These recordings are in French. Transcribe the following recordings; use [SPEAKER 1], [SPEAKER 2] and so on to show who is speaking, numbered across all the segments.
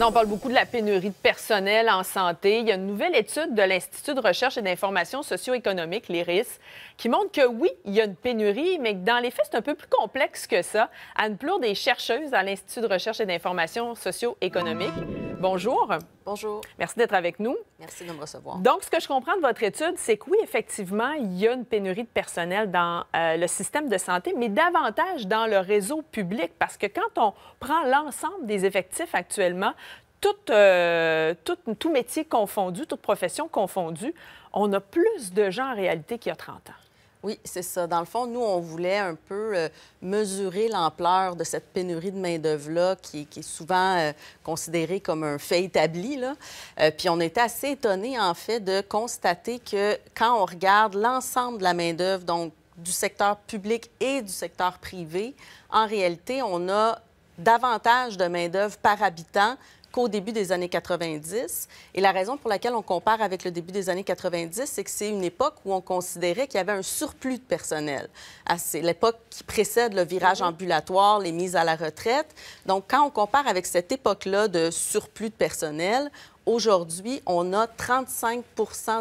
[SPEAKER 1] on parle beaucoup de la pénurie de personnel en santé. Il y a une nouvelle étude de l'Institut de recherche et d'information socio-économique, l'IRIS, qui montre que oui, il y a une pénurie, mais que dans les faits, c'est un peu plus complexe que ça. Anne Plour des chercheuses à l'Institut de recherche et d'information socio-économique. Bonjour. Bonjour. Merci d'être avec nous. Merci de me recevoir. Donc, ce que je comprends de votre étude, c'est que oui, effectivement, il y a une pénurie de personnel dans euh, le système de santé, mais davantage dans le réseau public, parce que quand on prend l'ensemble des effectifs actuellement, tout, euh, tout métier confondu, toute profession confondue, on
[SPEAKER 2] a plus de gens en réalité qu'il y a 30 ans. Oui, c'est ça. Dans le fond, nous, on voulait un peu euh, mesurer l'ampleur de cette pénurie de main-d'œuvre-là qui, est souvent euh, considérée comme un fait établi. Euh, puis on était assez étonnés, en fait, de constater que quand on regarde l'ensemble de la main-d'œuvre, donc du secteur public et du secteur privé, en réalité, on a davantage de main-d'œuvre par habitant qu'au début des années 90. Et la raison pour laquelle on compare avec le début des années 90, c'est que c'est une époque où on considérait qu'il y avait un surplus de personnel. Ah, c'est l'époque qui précède le virage mhm. ambulatoire, les mises à la retraite. Donc, quand on compare avec cette époque-là de surplus de personnel, Aujourd'hui, on a 35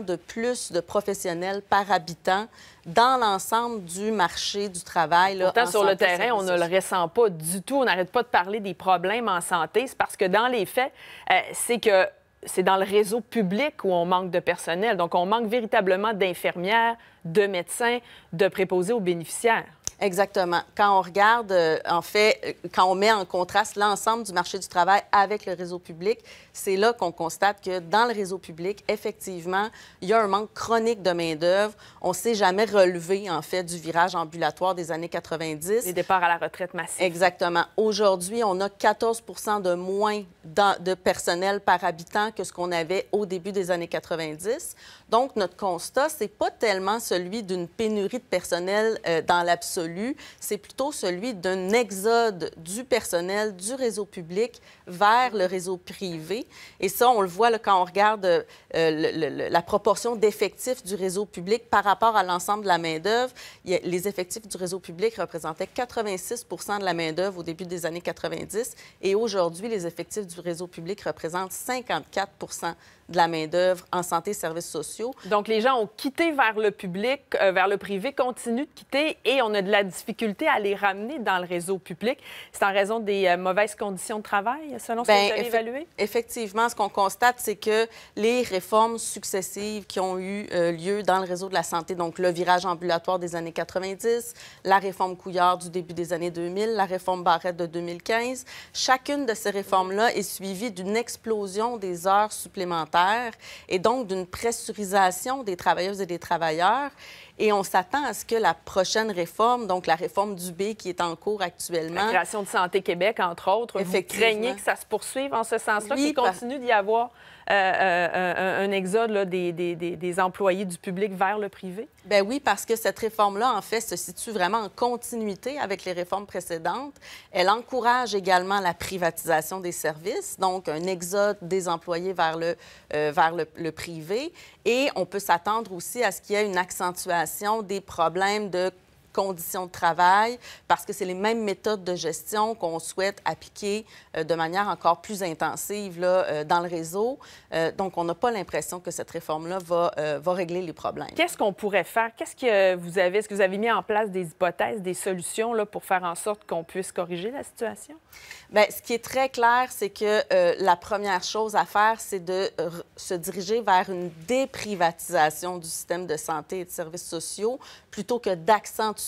[SPEAKER 2] de plus de professionnels par habitant dans l'ensemble du marché du travail. Pourtant, sur le terrain, on ne le ressent pas du tout. On n'arrête pas de parler des problèmes en santé. C'est parce que dans les
[SPEAKER 1] faits, euh, c'est que c'est dans le réseau public où on manque de personnel. Donc, on manque
[SPEAKER 2] véritablement d'infirmières, de médecins, de préposés aux bénéficiaires. Exactement. Quand on regarde, euh, en fait, euh, quand on met en contraste l'ensemble du marché du travail avec le réseau public, c'est là qu'on constate que dans le réseau public, effectivement, il y a un manque chronique de main-d'œuvre. On ne s'est jamais relevé, en fait, du virage ambulatoire des années 90. Les départs à la retraite massifs. Exactement. Aujourd'hui, on a 14 de moins de personnel par habitant que ce qu'on avait au début des années 90. Donc, notre constat, c'est pas tellement celui d'une pénurie de personnel euh, dans l'absolu c'est plutôt celui d'un exode du personnel du réseau public vers le réseau privé. Et ça, on le voit là, quand on regarde euh, la proportion d'effectifs du réseau public par rapport à l'ensemble de la main-d'œuvre. Les effectifs du réseau public représentaient 86 de la main-d'œuvre au début des années 90. Et aujourd'hui, les effectifs du réseau public représentent 54 de la main-d'œuvre en santé et services sociaux. Donc, les gens ont quitté vers le public, euh, vers le privé, continuent de quitter et on a de la difficulté à
[SPEAKER 1] les ramener dans le réseau public? C'est en raison des euh, mauvaises conditions de travail, selon ce que ben, vous avez évalué?
[SPEAKER 2] Effectivement, ce qu'on constate, c'est que les réformes successives qui ont eu euh, lieu dans le réseau de la santé, donc le virage ambulatoire des années 90, la réforme Couillard du début des années 2000, la réforme Barrette de 2015, chacune de ces réformes-là est suivie d'une explosion des heures supplémentaires et donc d'une pressurisation des travailleuses et des travailleurs. Et on s'attend à ce que la prochaine réforme, donc la réforme du B qui est en cours actuellement. La création de Santé Québec, entre autres. Vous craignez que ça se poursuive en ce sens-là, qu'il continue d'y avoir euh, euh, un exode des, employés du public vers le privé? Ben oui, parce que cette réforme-là, en fait, se situe vraiment en continuité avec les réformes précédentes. Elle encourage également la privatisation des services, donc un exode des employés vers le, euh, vers le privé. Et on peut s'attendre aussi à ce qu'il y ait une accentuation des problèmes de conditions de travail, parce que c'est les mêmes méthodes de gestion qu'on souhaite appliquer euh, de manière encore plus intensive là, euh, dans le réseau. Euh, donc, on n'a pas l'impression que cette réforme-là va, va régler les problèmes. Qu'est-ce qu'on pourrait faire? Qu'est-ce que vous avez? Est-ce que vous avez mis en place des hypothèses, des solutions là, pour faire en sorte qu'on puisse corriger la situation? Bien, ce qui est très clair, c'est que la première chose à faire, c'est de se diriger vers une déprivatisation du système de santé et de services sociaux plutôt que d'accentuer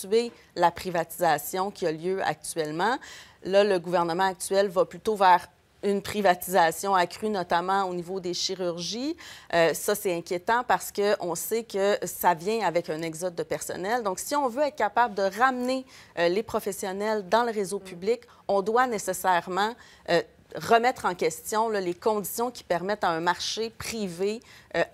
[SPEAKER 2] la privatisation qui a lieu actuellement. Là, le gouvernement actuel va plutôt vers une privatisation accrue, notamment au niveau des chirurgies. Euh, ça, c'est inquiétant parce qu'on sait que ça vient avec un exode de personnel. Donc, si on veut être capable de ramener euh, les professionnels dans le réseau mm. public, on doit nécessairement euh, remettre en question les conditions qui permettent à un marché privé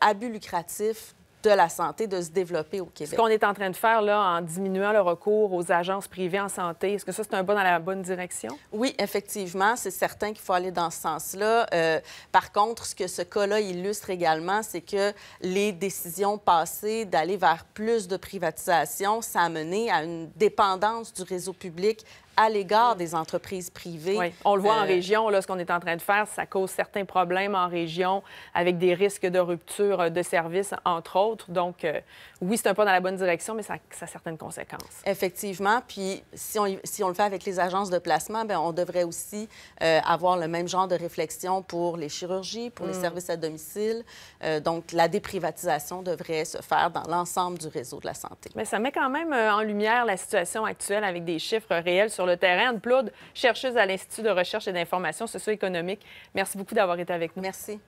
[SPEAKER 2] abus but lucratif de la santé de se développer au Québec. Ce qu'on est en train de faire là, en diminuant le recours aux agences privées en santé, est-ce que ça, c'est un bon dans la bonne direction? Oui, effectivement, c'est certain qu'il faut aller dans ce sens-là. Euh, par contre, ce que ce cas-là illustre également, c'est que les décisions passées d'aller vers plus de privatisation, ça a mené à une dépendance du réseau public à l'égard des entreprises privées. Oui. On le voit en euh, région, là, ce qu'on est en train de faire, ça
[SPEAKER 1] cause certains problèmes en région avec des risques de rupture euh, de services, entre autres.
[SPEAKER 2] Donc, euh, oui, c'est un pas dans la bonne direction, mais ça, a certaines conséquences. Effectivement. Puis, si on, si on le fait avec les agences de placement, bien, on devrait aussi avoir le même genre de réflexion pour les chirurgies, pour les mm. services à domicile. donc, la déprivatisation devrait se faire dans l'ensemble du réseau de la santé. Mais ça met quand même en lumière
[SPEAKER 1] la situation actuelle avec des chiffres réels sur le terrain. Anne Plourde, chercheuse à l'Institut de recherche et d'information socio-économique. Merci beaucoup d'avoir été avec nous. Merci.